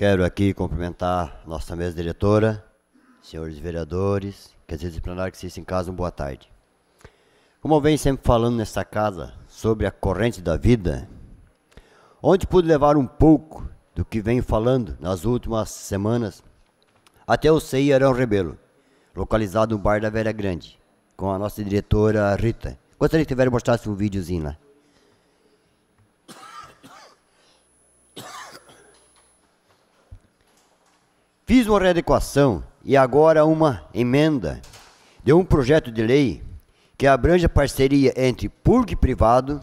Quero aqui cumprimentar nossa mesa diretora, senhores vereadores, queridos plenários que assistem em casa, uma boa tarde. Como eu venho sempre falando nessa casa sobre a corrente da vida, onde pude levar um pouco do que venho falando nas últimas semanas, até o CEI Arão Rebelo, localizado no Bar da Velha Grande, com a nossa diretora Rita. Gostaria que tiver mostrasse um videozinho lá. Fiz uma readequação e agora uma emenda de um projeto de lei que abrange a parceria entre público e privado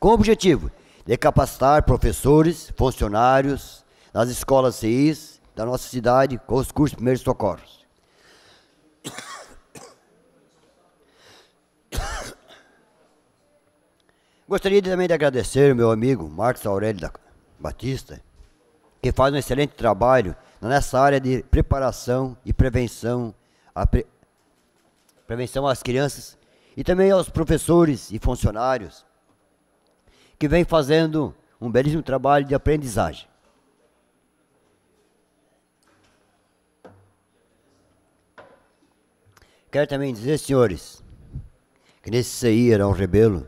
com o objetivo de capacitar professores, funcionários nas escolas CIs da nossa cidade com os cursos de primeiros socorros. Gostaria também de agradecer ao meu amigo Marcos Aurélio Batista, que faz um excelente trabalho então, nessa área de preparação e prevenção, pre... prevenção às crianças e também aos professores e funcionários que vem fazendo um belíssimo trabalho de aprendizagem. Quero também dizer, senhores, que nesse CI era um rebelo,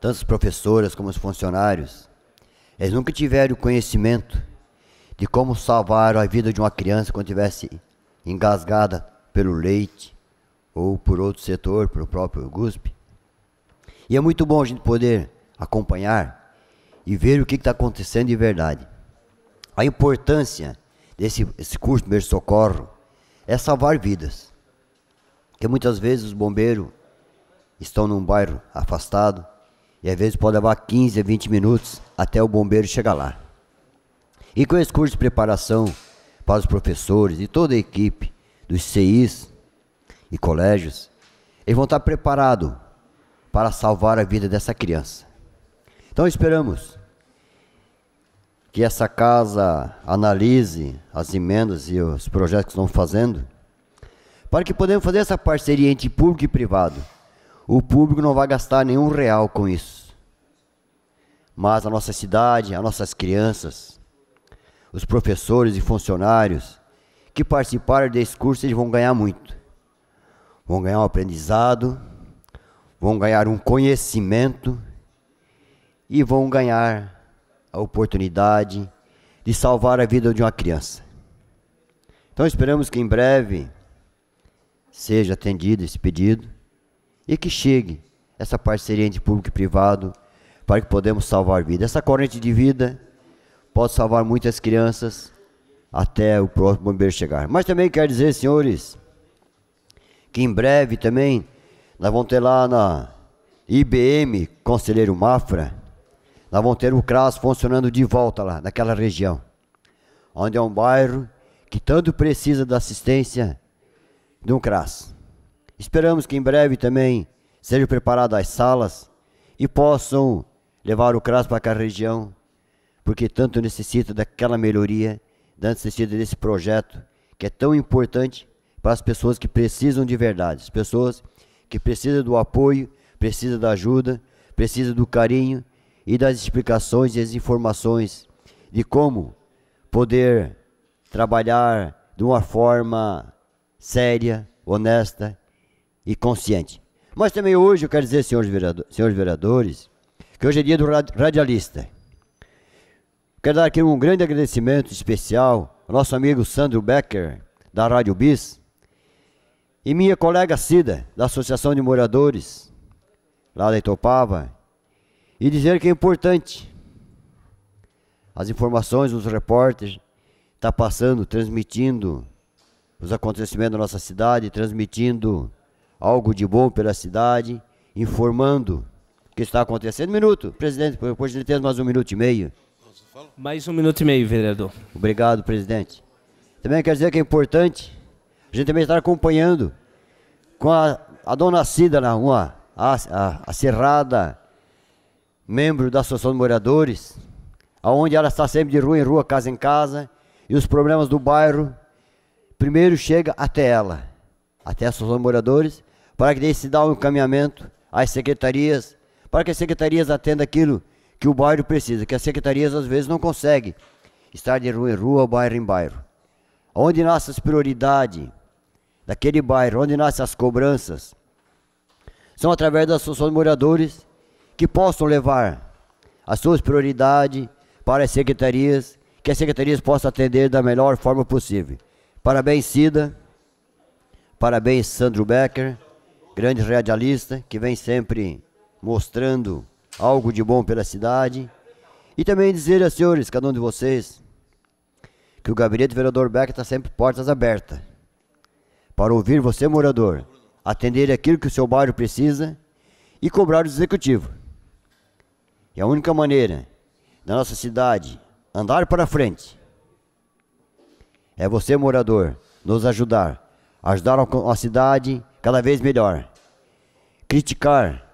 tantas professoras como os funcionários, eles nunca tiveram conhecimento de como salvar a vida de uma criança quando estivesse engasgada pelo leite ou por outro setor, pelo próprio guspe E é muito bom a gente poder acompanhar e ver o que está acontecendo de verdade. A importância desse curso de primeiro socorro é salvar vidas. Porque muitas vezes os bombeiros estão num bairro afastado e às vezes pode levar 15 a 20 minutos até o bombeiro chegar lá. E com esse curso de preparação para os professores e toda a equipe dos CIs e colégios, eles vão estar preparados para salvar a vida dessa criança. Então esperamos que essa casa analise as emendas e os projetos que estão fazendo, para que podemos fazer essa parceria entre público e privado. O público não vai gastar nenhum real com isso. Mas a nossa cidade, as nossas crianças, os professores e funcionários que participarem desse curso, eles vão ganhar muito. Vão ganhar um aprendizado, vão ganhar um conhecimento e vão ganhar a oportunidade de salvar a vida de uma criança. Então esperamos que em breve seja atendido esse pedido e que chegue essa parceria entre público e privado para que podemos salvar vidas. Essa corrente de vida pode salvar muitas crianças até o próximo bombeiro chegar. Mas também quero dizer, senhores, que em breve também nós vamos ter lá na IBM Conselheiro Mafra, nós vamos ter o CRAS funcionando de volta lá, naquela região, onde é um bairro que tanto precisa da assistência de um CRAS. Esperamos que em breve também sejam preparadas as salas e possam levar o CRAS para aquela região porque tanto necessita daquela melhoria, tanto necessita desse projeto que é tão importante para as pessoas que precisam de verdade, as pessoas que precisam do apoio, precisam da ajuda, precisam do carinho e das explicações e as informações de como poder trabalhar de uma forma séria, honesta e consciente. Mas também hoje eu quero dizer, senhores vereadores, que hoje é dia do radialista. Quero dar aqui um grande agradecimento especial ao nosso amigo Sandro Becker, da Rádio Bis, e minha colega Cida, da Associação de Moradores, lá da Itopava, e dizer que é importante as informações, os repórteres, está passando, transmitindo os acontecimentos da nossa cidade, transmitindo algo de bom pela cidade, informando o que está acontecendo. Minuto, presidente, por ter mais um minuto e meio. Mais um minuto e meio, vereador. Obrigado, presidente. Também quero dizer que é importante a gente também estar acompanhando com a, a dona Cida na rua, a, a, a Cerrada, membro da Associação de Moradores, aonde ela está sempre de rua em rua, casa em casa, e os problemas do bairro primeiro chega até ela, até a Associação de Moradores, para que desse se dá um encaminhamento às secretarias, para que as secretarias atendam aquilo que o bairro precisa, que as secretarias às vezes não conseguem estar de rua em rua, bairro em bairro. Onde nasce as prioridades daquele bairro, onde nascem as cobranças, são através das associações de moradores que possam levar as suas prioridades para as secretarias, que as secretarias possam atender da melhor forma possível. Parabéns, Cida. Parabéns, Sandro Becker, grande radialista, que vem sempre mostrando algo de bom pela cidade. E também dizer a senhores, cada um de vocês, que o gabinete do vereador Beck está sempre portas abertas para ouvir você, morador, atender aquilo que o seu bairro precisa e cobrar o executivo. É a única maneira da nossa cidade andar para frente. É você, morador, nos ajudar, ajudar a cidade cada vez melhor. Criticar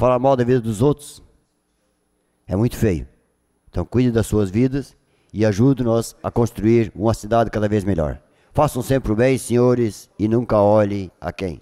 falar mal da vida dos outros é muito feio. Então cuide das suas vidas e ajude-nos a construir uma cidade cada vez melhor. Façam sempre o bem, senhores, e nunca olhem a quem.